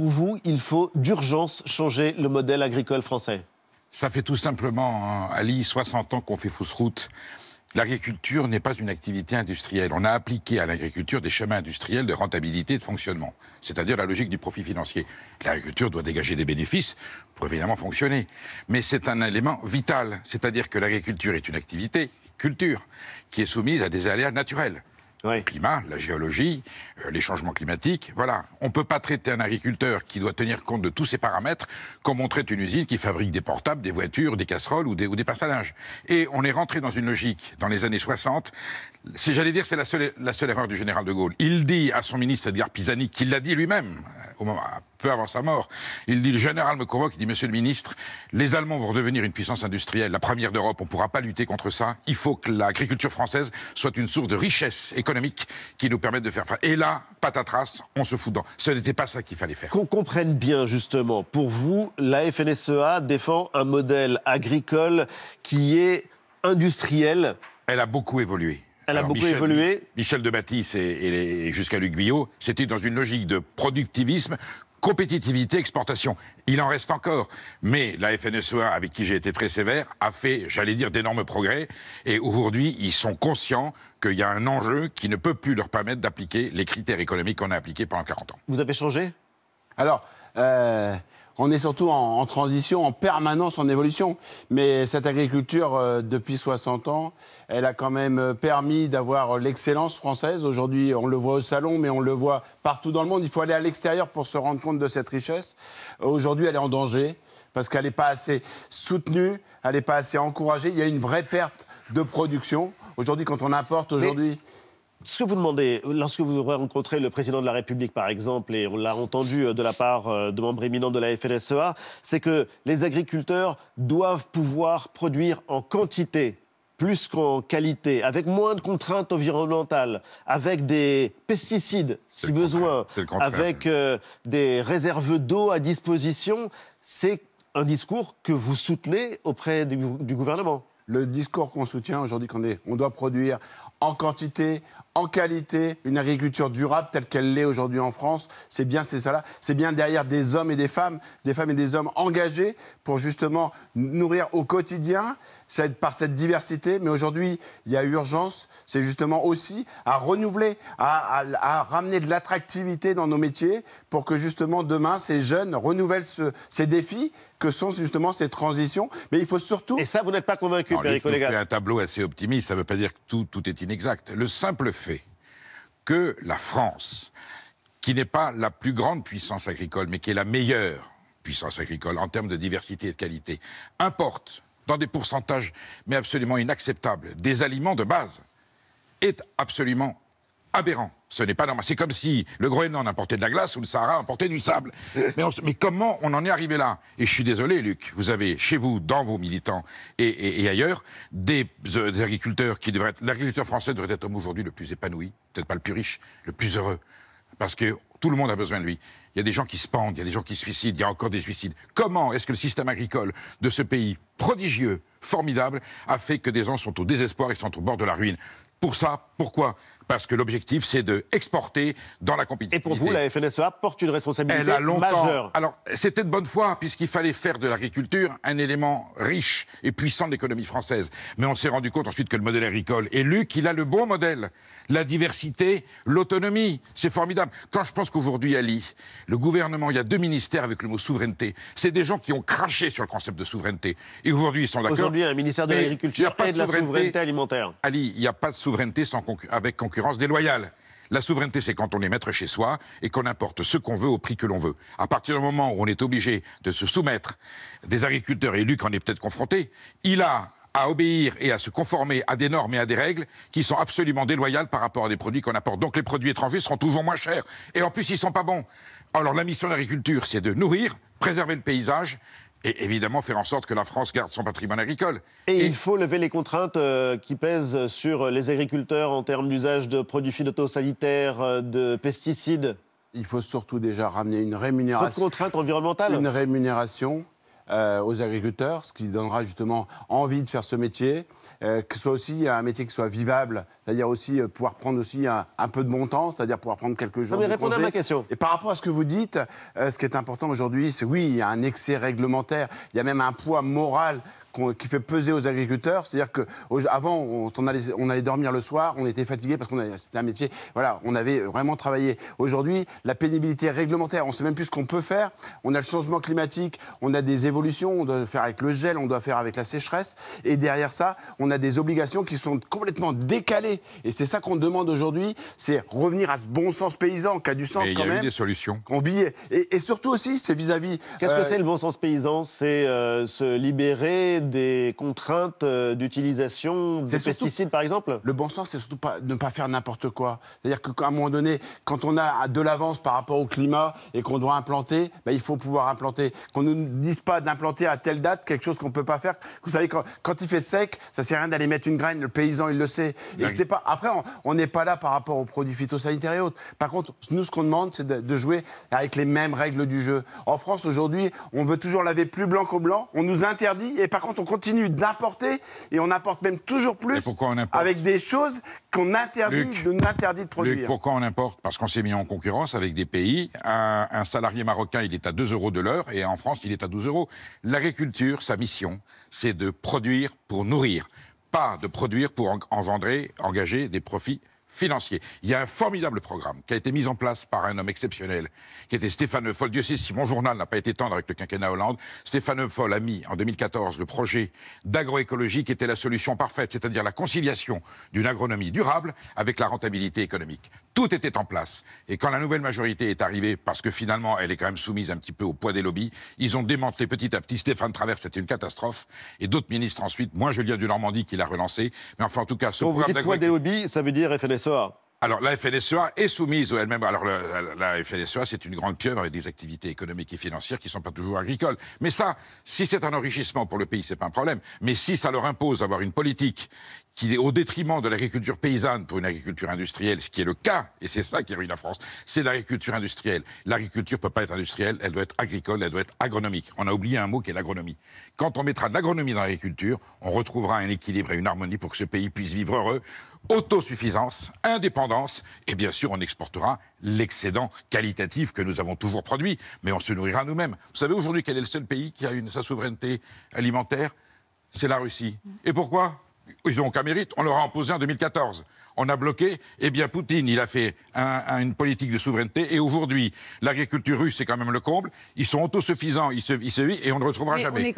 pour vous, il faut d'urgence changer le modèle agricole français Ça fait tout simplement, hein, Ali, 60 ans qu'on fait fausse route. L'agriculture n'est pas une activité industrielle. On a appliqué à l'agriculture des chemins industriels de rentabilité et de fonctionnement, c'est-à-dire la logique du profit financier. L'agriculture doit dégager des bénéfices pour évidemment fonctionner. Mais c'est un élément vital, c'est-à-dire que l'agriculture est une activité, culture, qui est soumise à des aléas naturels. Le climat, la géologie, euh, les changements climatiques. Voilà. On ne peut pas traiter un agriculteur qui doit tenir compte de tous ces paramètres comme on traite une usine qui fabrique des portables, des voitures, des casseroles ou des, ou des Et on est rentré dans une logique, dans les années 60, si j'allais dire, c'est la seule, la seule erreur du général de Gaulle. Il dit à son ministre Edgar Pisani, qu'il l'a dit lui-même ah, peu avant sa mort. Il dit, le général me convoque, il dit, monsieur le ministre, les Allemands vont redevenir une puissance industrielle, la première d'Europe, on ne pourra pas lutter contre ça. Il faut que l'agriculture française soit une source de richesse économique qui nous permette de faire face. Et là, patatras, on se fout dedans. Ce n'était pas ça qu'il fallait faire. Qu'on comprenne bien, justement, pour vous, la FNSEA défend un modèle agricole qui est industriel. Elle a beaucoup évolué. Elle a beaucoup évolué. Michel de et, jusqu'à Luc Guillot, c'était dans une logique de productivisme compétitivité, exportation. Il en reste encore. Mais la FNSEA, avec qui j'ai été très sévère, a fait, j'allais dire, d'énormes progrès. Et aujourd'hui, ils sont conscients qu'il y a un enjeu qui ne peut plus leur permettre d'appliquer les critères économiques qu'on a appliqués pendant 40 ans. Vous avez changé Alors, euh, on est surtout en, transition, en permanence, en évolution. Mais cette agriculture, euh, depuis 60 ans, elle a quand même euh, permis d'avoir l'excellence française. Aujourd'hui, on le voit au salon, mais on le voit partout dans le monde. Il faut aller à l'extérieur pour se rendre compte de cette richesse. Aujourd'hui, elle est en danger parce qu'elle n'est pas assez soutenue, elle n'est pas assez encouragée. Il y a une vraie perte de production. Aujourd'hui, quand on importe aujourd'hui ce que vous demandez, lorsque vous rencontrez le président de la République, par exemple, et on l'a entendu euh, de la part euh, de membres éminents de la FNSEA, c'est que les agriculteurs doivent pouvoir produire en quantité plus qu'en qualité, avec moins de contraintes environnementales, avec des pesticides si besoin, avec euh, des réserves d'eau à disposition, c'est un discours que vous soutenez auprès du, gouvernement le discours qu'on soutient aujourd'hui, qu'on on doit produire en quantité, en qualité une agriculture durable telle qu'elle l'est aujourd'hui en France. C'est bien c'est cela. C'est bien derrière des hommes et des femmes, des femmes et des hommes engagés pour justement nourrir au quotidien par cette diversité. Mais aujourd'hui, il y a urgence. C'est justement aussi à renouveler, à, ramener de l'attractivité dans nos métiers pour que justement demain, ces jeunes renouvellent ces défis que sont justement ces transitions. Mais il faut surtout. Et ça, vous n'êtes pas convaincu, Perico C'est un tableau assez optimiste. Ça ne veut pas dire que tout, tout est inexact. Le simple fait que la France, qui n'est pas la plus grande puissance agricole, mais qui est la meilleure puissance agricole en termes de diversité et de qualité, importe dans des pourcentages, mais absolument inacceptables, des aliments de base, est absolument aberrant. Ce n'est pas normal. C'est comme si le Groenland importait de la glace ou le Sahara importait du sable. Mais, comment on en est arrivé là Et je suis désolé, Luc, vous avez chez vous, dans vos militants et, ailleurs, des, euh, des, agriculteurs qui devraient être. L'agriculteur français devrait être aujourd'hui le plus épanoui, peut-être pas le plus riche, le plus heureux. Parce que tout le monde a besoin de lui. Il y a des gens qui se pendent, il y a des gens qui se suicident, il y a encore des suicides. Comment est-ce que le système agricole de ce pays prodigieux, formidable, a fait que des gens sont au désespoir et sont au bord de la ruine Pour ça, pourquoi parce que l'objectif, c'est de exporter dans la compétitivité. Et pour vous, la FNSEA porte une responsabilité majeure. Alors, c'était de bonne foi, puisqu'il fallait faire de l'agriculture un élément riche et puissant de l'économie française. Mais on s'est rendu compte ensuite que le modèle agricole est lu, qu'il a le bon modèle. La diversité, l'autonomie, c'est formidable. Quand je pense qu'aujourd'hui, Ali, le gouvernement, il y a deux ministères avec le mot souveraineté. C'est des gens qui ont craché sur le concept de souveraineté. Et aujourd'hui, ils sont d'accord. Aujourd'hui, un ministère de l'agriculture et de, la souveraineté alimentaire. Ali, il n'y a pas de souveraineté sans avec concurrence déloyale. La souveraineté, c'est quand on est maître chez soi et qu'on importe ce qu'on veut au prix que l'on veut. À partir du moment où on est obligé de se soumettre, des agriculteurs élus qu'on est peut-être confronté, il a à obéir et à se conformer à des normes et à des règles qui sont absolument déloyales par rapport à des produits qu'on apporte. Donc les produits étrangers seront toujours moins chers. Et en plus, ils ne sont pas bons. Alors la mission de l'agriculture, c'est de nourrir, préserver le paysage et évidemment faire en sorte que la France garde son patrimoine agricole. Et, il faut lever les contraintes euh, qui pèsent sur les agriculteurs en termes d'usage de produits phytosanitaires, euh, de pesticides. Il faut surtout déjà ramener une rémunération. Trop de contraintes Une rémunération euh, aux agriculteurs, ce qui donnera justement envie de faire ce métier, euh, que ce soit aussi un métier qui soit vivable, c'est-à-dire aussi euh, pouvoir prendre aussi un, peu de bon temps, c'est-à-dire pouvoir prendre quelques jours. répondez à ma question. Et par rapport à ce que vous dites, ce qui est important aujourd'hui, c'est oui, il y a un excès réglementaire, il y a même un poids moral qui fait peser aux agriculteurs. C'est-à-dire qu'avant, on, allait, on allait dormir le soir, on était fatigué parce que c'était un métier, voilà, on avait vraiment travaillé. Aujourd'hui, la pénibilité réglementaire, on ne sait même plus ce qu'on peut faire. On a le changement climatique, on a des évolutions, on doit faire avec le gel, on doit faire avec la sécheresse. Et derrière ça, on a des obligations qui sont complètement décalées. Et c'est ça qu'on demande aujourd'hui, c'est revenir à ce bon sens paysan qui a du sens quand même. Il y a des solutions. On vit. Et, surtout aussi, c'est vis-à-vis. Qu'est-ce que euh, c'est le bon sens paysan C'est euh, se libérer des contraintes euh, d'utilisation des pesticides, par exemple Le bon sens, c'est surtout pas, ne pas faire n'importe quoi. C'est-à-dire qu'à un moment donné, quand on a de l'avance par rapport au climat et qu'on doit implanter, ben, il faut pouvoir implanter. Qu'on ne nous dise pas d'implanter à telle date quelque chose qu'on ne peut pas faire. Vous savez, quand, quand il fait sec, ça ne sert à rien d'aller mettre une graine. Le paysan, il le sait. Et c'est pas. Après, on n'est pas là par rapport aux produits phytosanitaires et autres. Par contre, nous, ce qu'on demande, c'est de, de jouer avec les mêmes règles du jeu. En France, aujourd'hui, on veut toujours laver plus blanc qu'au blanc. On nous interdit. Et par contre, on continue d'importer et on apporte même toujours plus avec des choses qu'on interdit, de, interdit de produire. pourquoi on importe Parce qu'on s'est mis en concurrence avec des pays. Un, un salarié marocain, il est à 2 euros de l'heure et en France, il est à 12 euros. L'agriculture, sa mission, c'est de produire pour nourrir, pas de produire pour engendrer, engager des profits financier. Il y a un formidable programme qui a été mis en place par un homme exceptionnel, qui était Stéphane Foll. Dieu sait si mon journal n'a pas été tendre avec le quinquennat Hollande. Stéphane Foll a mis en 2014 le projet d'agroécologie qui était la solution parfaite, c'est-à-dire la conciliation d'une agronomie durable avec la rentabilité économique. Tout était en place. Et quand la nouvelle majorité est arrivée, parce que finalement elle est quand même soumise un petit peu au poids des lobbies, ils ont démantelé petit à petit. Stéphane Travers, c'était une catastrophe. Et d'autres ministres ensuite. Moi, Julien du Normandie qui l'a relancé. Mais enfin, en tout cas, ce programme des ça veut dire alors, la FNSEA est soumise elle-même. Alors, la FNSEA, c'est une grande pieuvre avec des activités économiques et financières qui ne sont pas toujours agricoles. Mais ça, si c'est un enrichissement pour le pays, c'est pas un problème. Mais si ça leur impose d'avoir une politique qui est au détriment de l'agriculture paysanne pour une agriculture industrielle, ce qui est le cas, et c'est ça qui ruine la France, c'est l'agriculture industrielle. L'agriculture ne peut pas être industrielle, elle doit être agricole, elle doit être agronomique. On a oublié un mot qui est l'agronomie. Quand on mettra de l'agronomie dans l'agriculture, on retrouvera un équilibre et une harmonie pour que ce pays puisse vivre heureux, autosuffisance, indépendance, et bien sûr on exportera l'excédent qualitatif que nous avons toujours produit, mais on se nourrira nous-mêmes. Vous savez aujourd'hui quel est le seul pays qui a une, sa souveraineté alimentaire C'est la Russie. Et pourquoi ils n'ont aucun mérite. On leur a imposé en 2014. On a bloqué. Eh bien, Poutine, il a fait une politique de souveraineté. Et aujourd'hui, l'agriculture russe, c'est quand même le comble. Ils sont autosuffisants, ils se, vivent, et on ne retrouvera jamais.